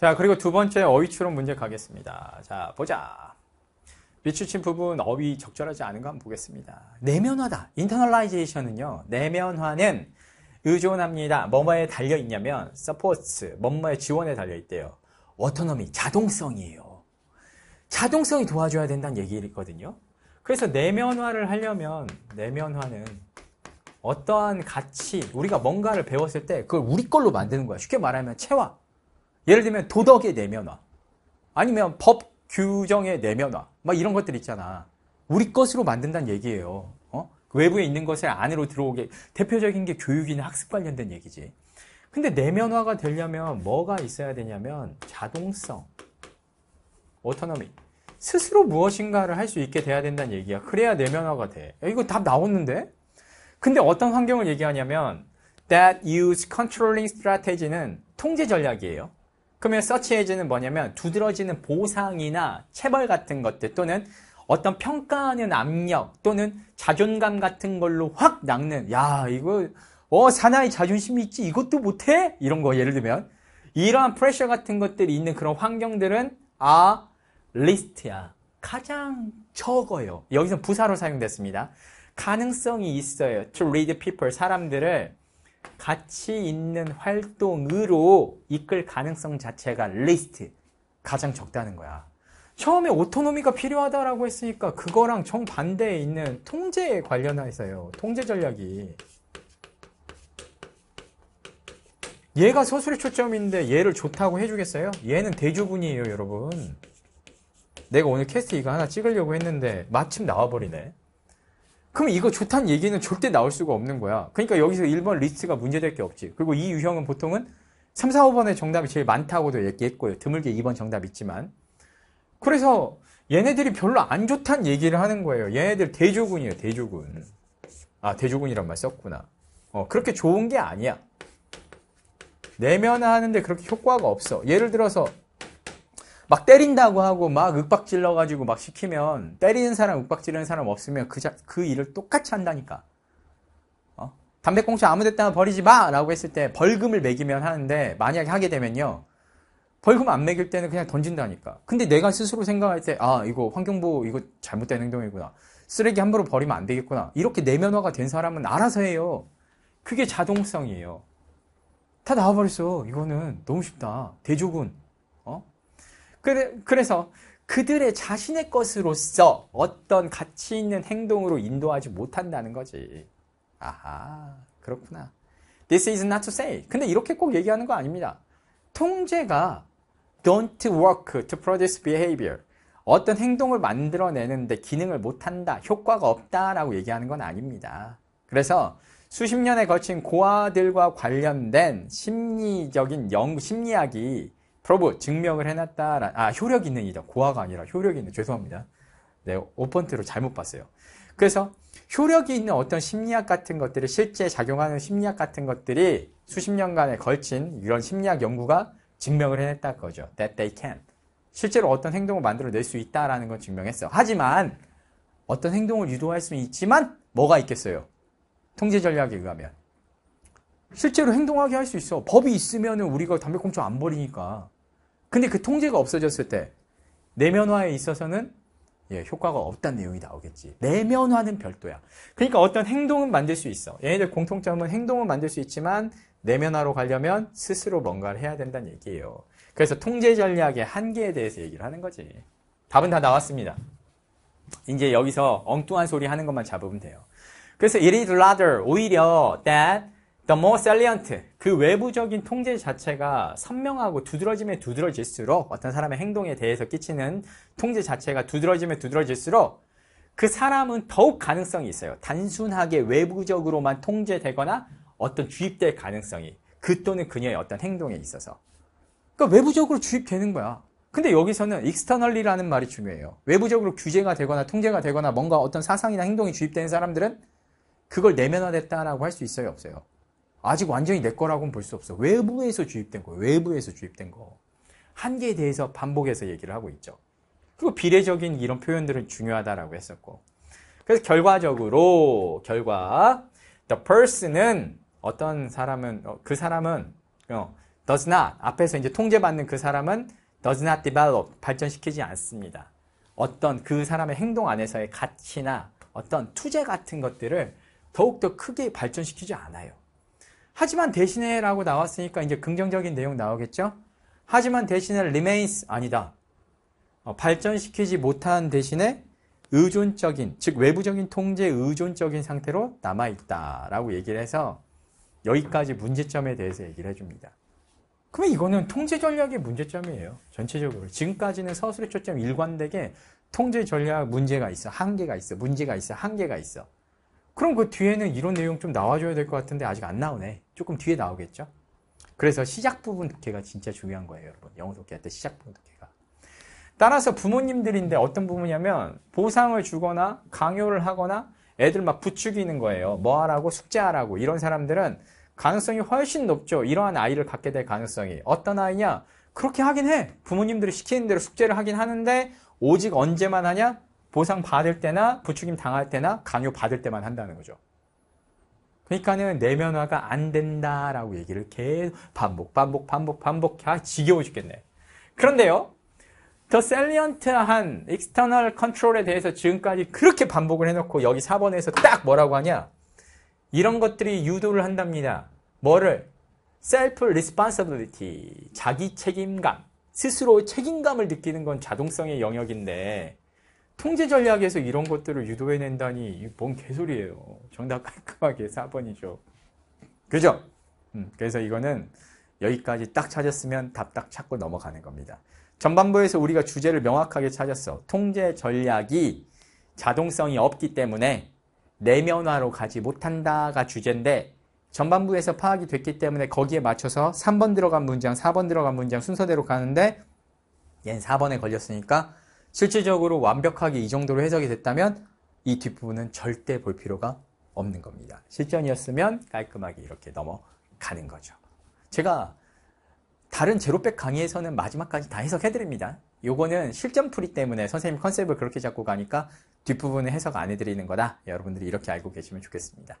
자, 그리고 두 번째 어휘 추론 문제 가겠습니다. 자, 보자. 비추친 부분 어휘 적절하지 않은 거 한번 보겠습니다. 내면화다. 인터널라이제이션은요. 내면화는 의존합니다. 뭐뭐에 달려 있냐면 서포트, 뭐뭐에 지원에 달려 있대요. 워터너미, 자동성이에요. 자동성이 도와줘야 된다는 얘기거든요. 그래서 내면화를 하려면 내면화는 어떠한 가치, 우리가 뭔가를 배웠을 때 그걸 우리 걸로 만드는 거야. 쉽게 말하면 체화. 예를 들면 도덕의 내면화 아니면 법 규정의 내면화 막 이런 것들 있잖아 우리 것으로 만든다는 얘기예요 어? 그 외부에 있는 것을 안으로 들어오게 대표적인 게 교육이나 학습 관련된 얘기지 근데 내면화가 되려면 뭐가 있어야 되냐면 자동성 오토노미 스스로 무엇인가를 할 수 있게 돼야 된다는 얘기야 그래야 내면화가 돼 이거 답나왔는데 근데 어떤 환경을 얘기하냐면 that use controlling strategy는 통제 전략이에요 그러면 서치 해지는 뭐냐면 두드러지는 보상이나 체벌 같은 것들 또는 어떤 평가하는 압력 또는 자존감 같은 걸로 확 낚는 야 이거 어 사나이 자존심이 있지 이것도 못해 이런 거 예를 들면 이러한 프레셔 같은 것들이 있는 그런 환경들은 아 리스트야 가장 적어요 여기서 부사로 사용됐습니다 가능성이 있어요 to read people 사람들을 같이 있는 활동으로 이끌 가능성 자체가 리스트 가장 적다는 거야. 처음에 오토노미가 필요하다라고 했으니까 그거랑 정반대에 있는 통제에 관련해서요. 통제 전략이. 얘가 서술의 초점인데 얘를 좋다고 해주겠어요? 얘는 대주분이에요, 여러분. 내가 오늘 캐스트 이거 하나 찍으려고 했는데 마침 나와버리네. 그럼 이거 좋다는 얘기는 절대 나올 수가 없는 거야. 그러니까 여기서 1번 리스트가 문제될 게 없지. 그리고 이 유형은 보통은 3, 4, 5번의 정답이 제일 많다고도 얘기했고요. 드물게 2번 정답 있지만. 그래서 얘네들이 별로 안 좋다는 얘기를 하는 거예요. 얘네들 대조군이에요, 대조군. 아, 대조군이란 말 썼구나. 어, 그렇게 좋은 게 아니야. 내면화하는데 그렇게 효과가 없어. 예를 들어서 막 때린다고 하고 막 윽박질러 가지고 막 시키면 때리는 사람 윽박지르는 사람 없으면 그, 자, 그 일을 똑같이 한다니까. 어? 담배꽁초 아무 데나 버리지 마라고 했을 때 벌금을 매기면 하는데 만약에 하게 되면요. 벌금 안 매길 때는 그냥 던진다니까. 근데 내가 스스로 생각할 때, 아, 이거 환경부, 이거 잘못된 행동이구나. 쓰레기 함부로 버리면 안 되겠구나. 이렇게 내면화가 된 사람은 알아서 해요. 그게 자동성이에요. 다 나와버렸어. 이거는 너무 쉽다. 대조군. 그래서 그들의 자신의 것으로서 어떤 가치 있는 행동으로 인도하지 못한다는 거지. 아하, 그렇구나. This is not to say. 근데 이렇게 꼭 얘기하는 거 아닙니다. 통제가 don't work to produce behavior. 어떤 행동을 만들어내는데 기능을 못한다, 효과가 없다라고 얘기하는 건 아닙니다. 그래서 수십 년에 걸친 고아들과 관련된 심리적인 연구, 심리학이 프로브 증명을 해놨다. 아 효력 있는 이다. 고아가 아니라 효력 있는 죄송합니다. 네, 오펀트로 잘못 봤어요. 그래서 효력이 있는 어떤 심리학 같은 것들이 실제 작용하는 심리학 같은 것들이 수십 년간에 걸친 이런 심리학 연구가 증명을 해냈다 거죠. That they can. 실제로 어떤 행동을 만들어낼 수 있다라는 건 증명했어. 하지만 어떤 행동을 유도할 수는 있지만 뭐가 있겠어요? 통제 전략에 의하면. 실제로 행동하게 할 수 있어. 법이 있으면 우리가 담배꽁초 안 버리니까. 근데 그 통제가 없어졌을 때 내면화에 있어서는 예, 효과가 없다는 내용이 나오겠지. 내면화는 별도야. 그러니까 어떤 행동은 만들 수 있어. 얘네들 공통점은 행동은 만들 수 있지만 내면화로 가려면 스스로 뭔가를 해야 된다는 얘기예요. 그래서 통제 전략의 한계에 대해서 얘기를 하는 거지. 답은 다 나왔습니다. 이제 여기서 엉뚱한 소리 하는 것만 잡으면 돼요. 그래서 it is rather, 오히려 that The more salient, 그 외부적인 통제 자체가 선명하고 두드러지면 두드러질수록 어떤 사람의 행동에 대해서 끼치는 통제 자체가 두드러지면 두드러질수록 그 사람은 더욱 가능성이 있어요. 단순하게 외부적으로만 통제되거나 어떤 주입될 가능성이 그 또는 그녀의 어떤 행동에 있어서. 그러니까 외부적으로 주입되는 거야. 근데 여기서는 익스터널리라는 말이 중요해요. 외부적으로 규제가 되거나 통제가 되거나 뭔가 어떤 사상이나 행동이 주입되는 사람들은 그걸 내면화됐다라고 할 수 있어요, 없어요? 아직 완전히 내 거라고는 볼 수 없어. 외부에서 주입된 거, 외부에서 주입된 거. 한계에 대해서 반복해서 얘기를 하고 있죠. 그리고 비례적인 이런 표현들은 중요하다라고 했었고. 그래서 결과적으로, 결과, the person은 어떤 사람은, 어, 그 사람은, 어, does not, 앞에서 이제 통제받는 그 사람은 does not develop, 발전시키지 않습니다. 어떤 그 사람의 행동 안에서의 가치나 어떤 투제 같은 것들을 더욱더 크게 발전시키지 않아요. 하지만 대신에라고 나왔으니까 이제 긍정적인 내용 나오겠죠? 하지만 대신에 remains 아니다. 어, 발전시키지 못한 대신에 의존적인, 즉 외부적인 통제 의존적인 상태로 남아있다라고 얘기를 해서 여기까지 문제점에 대해서 얘기를 해줍니다. 그러면 이거는 통제 전략의 문제점이에요. 전체적으로. 지금까지는 서술의 초점 일관되게 통제 전략 문제가 있어, 한계가 있어, 문제가 있어, 한계가 있어. 그럼 그 뒤에는 이런 내용 좀 나와줘야 될 것 같은데 아직 안 나오네. 조금 뒤에 나오겠죠? 그래서 시작 부분 독해가 진짜 중요한 거예요, 여러분. 영어 독해할 때 시작 부분 독해가. 따라서 부모님들인데 어떤 부분이냐면 보상을 주거나 강요를 하거나 애들 막 부추기는 거예요. 뭐 하라고 숙제하라고 이런 사람들은 가능성이 훨씬 높죠. 이러한 아이를 갖게 될 가능성이. 어떤 아이냐? 그렇게 하긴 해. 부모님들이 시키는 대로 숙제를 하긴 하는데 오직 언제만 하냐? 보상 받을 때나 부추김 당할 때나 강요 받을 때만 한다는 거죠. 그러니까는 내면화가 안 된다라고 얘기를 계속 반복, 반복, 반복, 반복, 아, 지겨워 죽겠네. 그런데요, 더 셀리언트한 익스터널 컨트롤에 대해서 지금까지 그렇게 반복을 해놓고 여기 4번에서 딱 뭐라고 하냐? 이런 것들이 유도를 한답니다. 뭐를? 셀프 리스폰서빌리티, 자기 책임감, 스스로 책임감을 느끼는 건 자동성의 영역인데 통제 전략에서 이런 것들을 유도해낸다니 뭔 개소리예요. 정답 깔끔하게 4번이죠. 그죠? 음, 그래서 이거는 여기까지 딱 찾았으면 답 딱 찾고 넘어가는 겁니다. 전반부에서 우리가 주제를 명확하게 찾았어. 통제 전략이 자동성이 없기 때문에 내면화로 가지 못한다가 주제인데 전반부에서 파악이 됐기 때문에 거기에 맞춰서 3번 들어간 문장, 4번 들어간 문장 순서대로 가는데 얜 4번에 걸렸으니까 실질적으로 완벽하게 이 정도로 해석이 됐다면 이 뒷부분은 절대 볼 필요가 없는 겁니다. 실전이었으면 깔끔하게 이렇게 넘어가는 거죠. 제가 다른 제로백 강의에서는 마지막까지 다 해석해드립니다. 요거는 실전풀이 때문에 선생님 컨셉을 그렇게 잡고 가니까 뒷부분은 해석 안 해드리는 거다. 여러분들이 이렇게 알고 계시면 좋겠습니다.